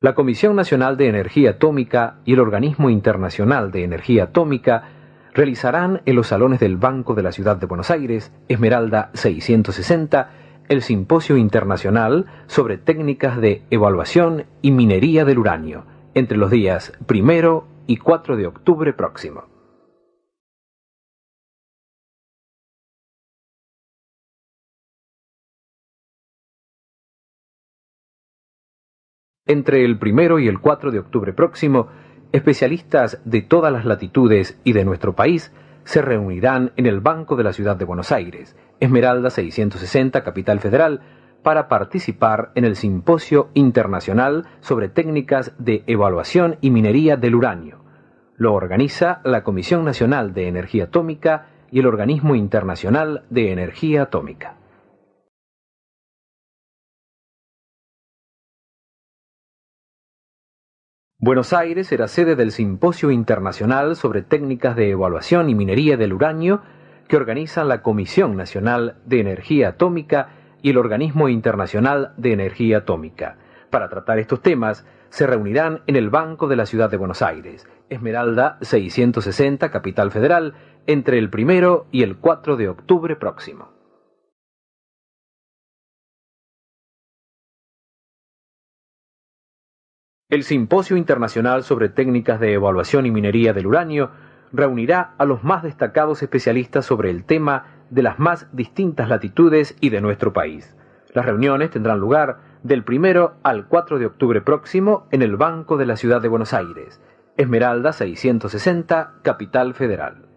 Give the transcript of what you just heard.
La Comisión Nacional de Energía Atómica y el Organismo Internacional de Energía Atómica realizarán en los salones del Banco de la Ciudad de Buenos Aires, Esmeralda 660, el Simposio Internacional sobre Técnicas de Evaluación y Minería del Uranio, entre los días primero y 4 de octubre próximo. entre el primero y el 4 de octubre próximo, especialistas de todas las latitudes y de nuestro país se reunirán en el Banco de la Ciudad de Buenos Aires, Esmeralda 660, Capital Federal, para participar en el Simposio Internacional sobre Técnicas de Evaluación y Minería del Uranio. Lo organiza la Comisión Nacional de Energía Atómica y el Organismo Internacional de Energía Atómica. Buenos Aires será sede del Simposio Internacional sobre Técnicas de Evaluación y Minería del Uranio que organizan la Comisión Nacional de Energía Atómica y el Organismo Internacional de Energía Atómica. Para tratar estos temas, se reunirán en el Banco de la Ciudad de Buenos Aires, Esmeralda 660, Capital Federal, entre el primero y el 4 de octubre próximo. El Simposio Internacional sobre Técnicas de Evaluación y Minería del Uranio reunirá a los más destacados especialistas sobre el tema de las más distintas latitudes y de nuestro país. Las reuniones tendrán lugar del 1 al 4 de octubre próximo en el Banco de la Ciudad de Buenos Aires, Esmeralda 660, Capital Federal.